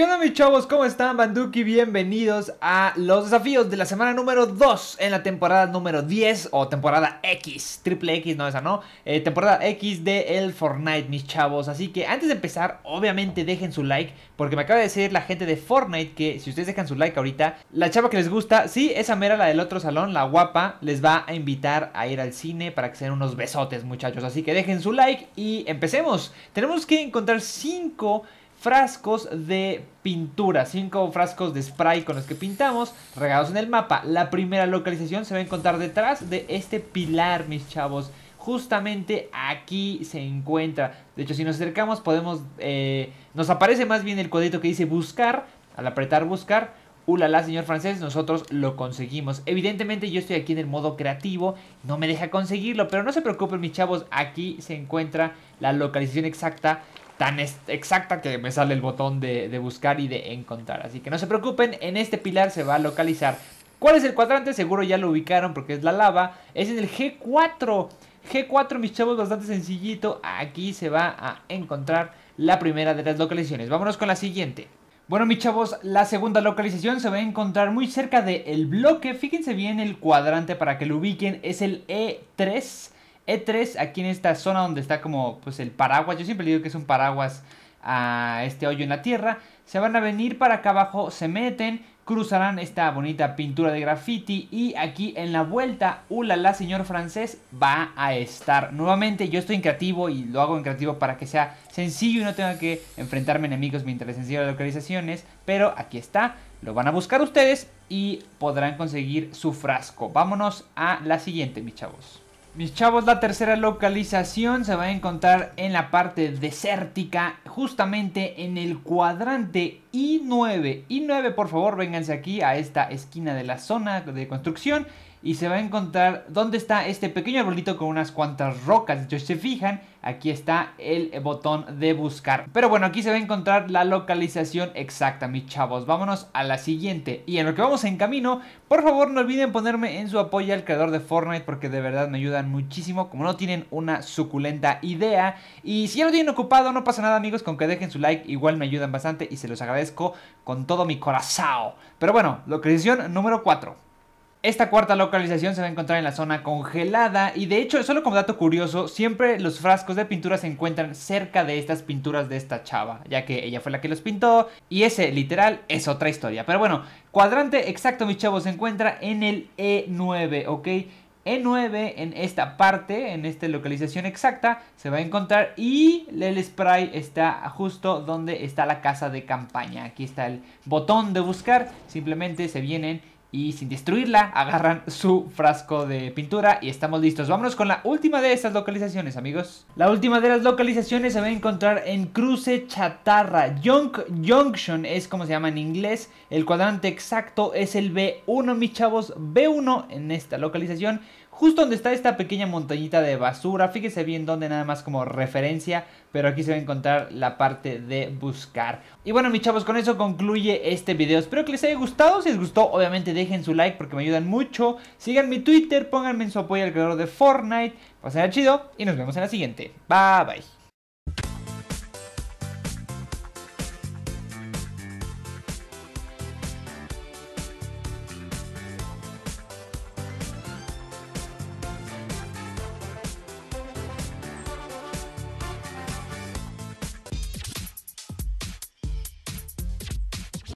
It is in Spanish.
¿Qué onda mis chavos? ¿Cómo están? Banduki, bienvenidos a los desafíos de la semana número 2 en la temporada número 10 o temporada X, triple X, no esa no, eh, temporada X de el Fortnite mis chavos. Así que antes de empezar, obviamente dejen su like porque me acaba de decir la gente de Fortnite que si ustedes dejan su like ahorita, la chava que les gusta, sí, esa mera, la del otro salón, la guapa, les va a invitar a ir al cine para que se unos besotes muchachos. Así que dejen su like y empecemos. Tenemos que encontrar 5 frascos de pintura, cinco frascos de spray con los que pintamos, regados en el mapa. La primera localización se va a encontrar detrás de este pilar, mis chavos. Justamente aquí se encuentra. De hecho, si nos acercamos, podemos. Eh, nos aparece más bien el cuadrito que dice buscar. Al apretar buscar, ulala, señor francés, nosotros lo conseguimos. Evidentemente, yo estoy aquí en el modo creativo, no me deja conseguirlo, pero no se preocupen, mis chavos. Aquí se encuentra la localización exacta tan exacta que me sale el botón de, buscar y de encontrar. Así que no se preocupen, en este pilar se va a localizar. ¿Cuál es el cuadrante? Seguro ya lo ubicaron porque es la lava. Es en el G4. G4, mis chavos, bastante sencillito. Aquí se va a encontrar la primera de las localizaciones. Vámonos con la siguiente. Bueno, mis chavos, la segunda localización se va a encontrar muy cerca del bloque. Fíjense bien el cuadrante para que lo ubiquen. Es el E3. E3, aquí en esta zona donde está como pues el paraguas, yo siempre digo que es un paraguas a este hoyo en la tierra, se van a venir para acá abajo, se meten, cruzarán esta bonita pintura de graffiti y aquí en la vuelta, ulala la señor francés, va a estar nuevamente, yo estoy en creativo y lo hago en creativo para que sea sencillo y no tenga que enfrentarme a enemigos mientras les enseño las localizaciones, pero aquí está, lo van a buscar ustedes y podrán conseguir su frasco. Vámonos a la siguiente, mis chavos. Mis chavos, la tercera localización se va a encontrar en la parte desértica, justamente en el cuadrante I9. I9, por favor, vénganse aquí a esta esquina de la zona de construcción y se va a encontrar dónde está este pequeño arbolito con unas cuantas rocas. De hecho, si se fijan, aquí está el botón de buscar. Pero bueno, aquí se va a encontrar la localización exacta, mis chavos. Vámonos a la siguiente. Y en lo que vamos en camino, por favor no olviden ponerme en su apoyo al creador de Fortnite porque de verdad me ayudan muchísimo. Como no tienen una suculenta idea. Y si ya lo tienen ocupado, no pasa nada, amigos, con que dejen su like. Igual me ayudan bastante y se los agradezco con todo mi corazón. Pero bueno, localización número 4. Esta cuarta localización se va a encontrar en la zona congelada y de hecho, solo como dato curioso, siempre los frascos de pintura se encuentran cerca de estas pinturas de esta chava, ya que ella fue la que los pintó y ese literal es otra historia. Pero bueno, cuadrante exacto, mi chavos se encuentra en el E9, ¿ok? E9 en esta parte, en esta localización exacta, se va a encontrar y el spray está justo donde está la casa de campaña. Aquí está el botón de buscar, simplemente se vienen y sin destruirla, agarran su frasco de pintura y estamos listos. Vámonos con la última de estas localizaciones, amigos. La última de las localizaciones se va a encontrar en Cruce Chatarra. Junk Junction es como se llama en inglés. El cuadrante exacto es el B1, mis chavos. B1 en esta localización. Justo donde está esta pequeña montañita de basura, fíjese bien dónde nada más como referencia, pero aquí se va a encontrar la parte de buscar. Y bueno mis chavos, con eso concluye este video, espero que les haya gustado, si les gustó obviamente dejen su like porque me ayudan mucho, sigan mi Twitter, pónganme en su apoyo al creador de Fortnite, pasen chido y nos vemos en la siguiente, bye bye.